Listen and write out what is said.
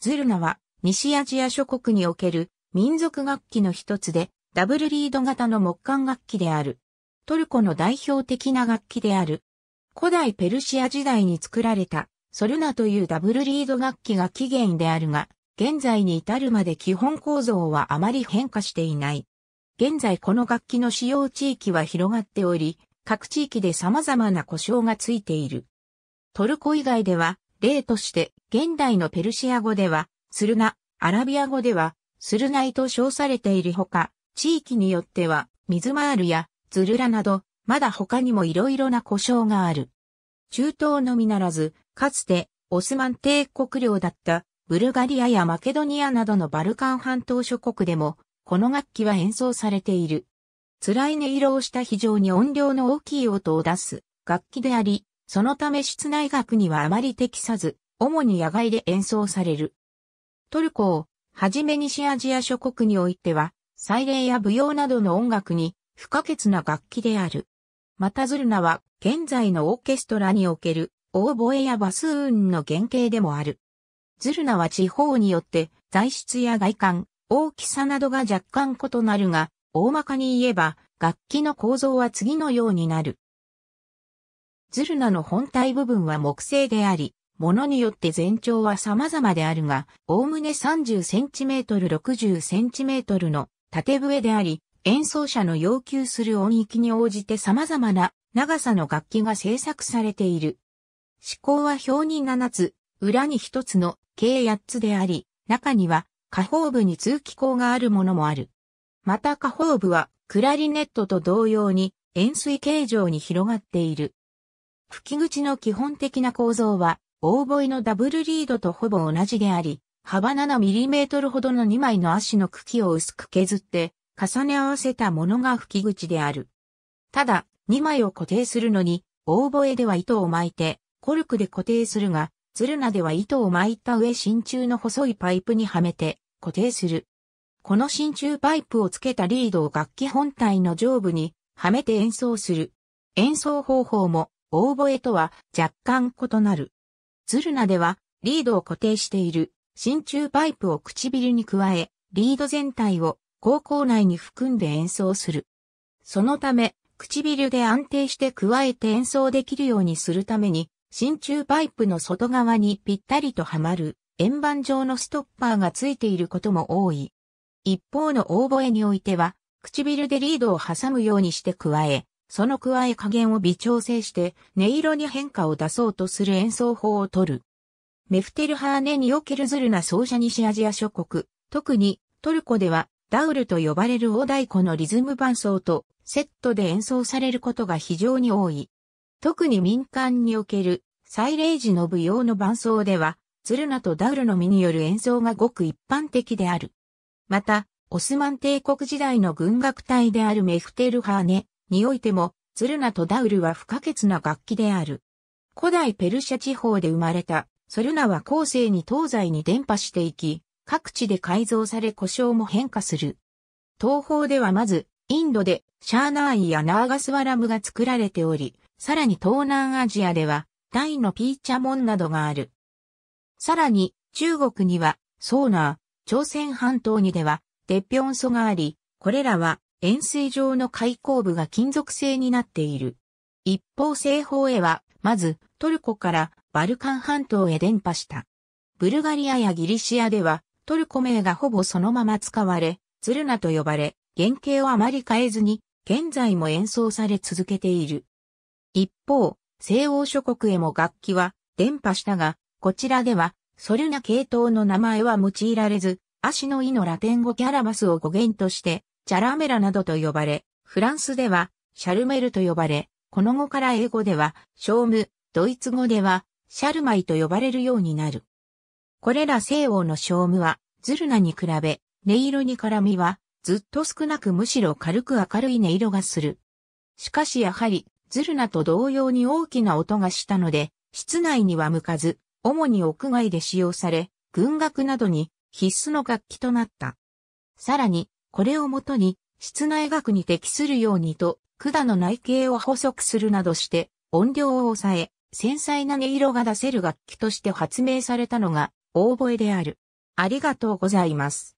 ズルナは西アジア諸国における民族楽器の一つでダブルリード型の木管楽器である。トルコの代表的な楽器である。古代ペルシア時代に作られたソルナというダブルリード楽器が起源であるが、現在に至るまで基本構造はあまり変化していない。現在この楽器の使用地域は広がっており、各地域で様々な故障がついている。トルコ以外では、例として現代のペルシア語では、スルナ、アラビア語では、スルナイと称されているほか、地域によっては、ミズマールやズルラなど、まだ他にも色々な故障がある。中東のみならず、かつてオスマン帝国領だったブルガリアやマケドニアなどのバルカン半島諸国でも、この楽器は演奏されている。辛い音色をした非常に音量の大きい音を出す楽器であり、そのため室内楽にはあまり適さず、主に野外で演奏される。トルコを、はじめ西アジア諸国においては、祭礼や舞踊などの音楽に不可欠な楽器である。またズルナは、現在のオーケストラにおける、オーボエやバスーンの原型でもある。ズルナは地方によって、材質や外観、大きさなどが若干異なるが、大まかに言えば、楽器の構造は次のようになる。ズルナの本体部分は木製であり、ものによって全長は様々であるが、おおむね 30cm60cm の縦笛であり、演奏者の要求する音域に応じて様々な長さの楽器が制作されている。指向は表に7つ、裏に1つの計8つであり、中には下方部に通気口があるものもある。また下方部はクラリネットと同様に円錐形状に広がっている。吹き口の基本的な構造はオーボエのダブルリードとほぼ同じであり、幅 7mm ほどの2枚の足の茎を薄く削って重ね合わせたものが吹き口である。ただ、2枚を固定するのに、オーボエでは糸を巻いて、コルクで固定するが、ツルナでは糸を巻いた上真鍮の細いパイプにはめて固定する。この真鍮パイプをつけたリードを楽器本体の上部にはめて演奏する。演奏方法も、オーボエとは若干異なる。ズルナでは、リードを固定している、真鍮パイプを唇に加え、リード全体を高校内に含んで演奏する。そのため、唇で安定して加えて演奏できるようにするために、真鍮パイプの外側にぴったりとはまる円盤状のストッパーがついていることも多い。一方のオーボエにおいては、唇でリードを挟むようにして加え、その加え加減を微調整して音色に変化を出そうとする演奏法を取る。メフテルハーネにおけるズルナ奏者西アジア諸国、特にトルコではダウルと呼ばれる大太鼓のリズム伴奏とセットで演奏されることが非常に多い。特に民間におけるサイレージの舞踊の伴奏では、ズルナとダウルの実による演奏がごく一般的である。また、オスマン帝国時代の軍楽隊であるメフテルハーネ、においても、ツルナとダウルは不可欠な楽器である。古代ペルシャ地方で生まれた、ソルナは後世に東西に伝播していき、各地で改造され故障も変化する。東方ではまず、インドでシャーナーイやナーガスワラムが作られており、さらに東南アジアでは、大のピーチャモンなどがある。さらに、中国には、ソーナー、朝鮮半島にでは、デッピョンソがあり、これらは円錐状の開口部が金属製になっている。一方西方へは、まずトルコからバルカン半島へ伝播した。ブルガリアやギリシアではトルコ名がほぼそのまま使われ、ツルナと呼ばれ、原型をあまり変えずに、現在も演奏され続けている。一方、西欧諸国へも楽器は伝播したが、こちらでは、ソルナ系統の名前は用いられず、足の意のラテン語キャラバスを語源として、チャラメラなどと呼ばれ、フランスではシャルメルと呼ばれ、この語から英語ではショーム、ドイツ語ではシャルマイと呼ばれるようになる。これら西欧のショームはズルナに比べ、音色に絡みはずっと少なくむしろ軽く明るい音色がする。しかしやはりズルナと同様に大きな音がしたので、室内には向かず、主に屋外で使用され、軍楽などに必須の楽器となった。さらに、これをもとに、室内楽に適するようにと、管の内径を細くするなどして、音量を抑え、繊細な音色が出せる楽器として発明されたのが、オーボエである。ありがとうございます。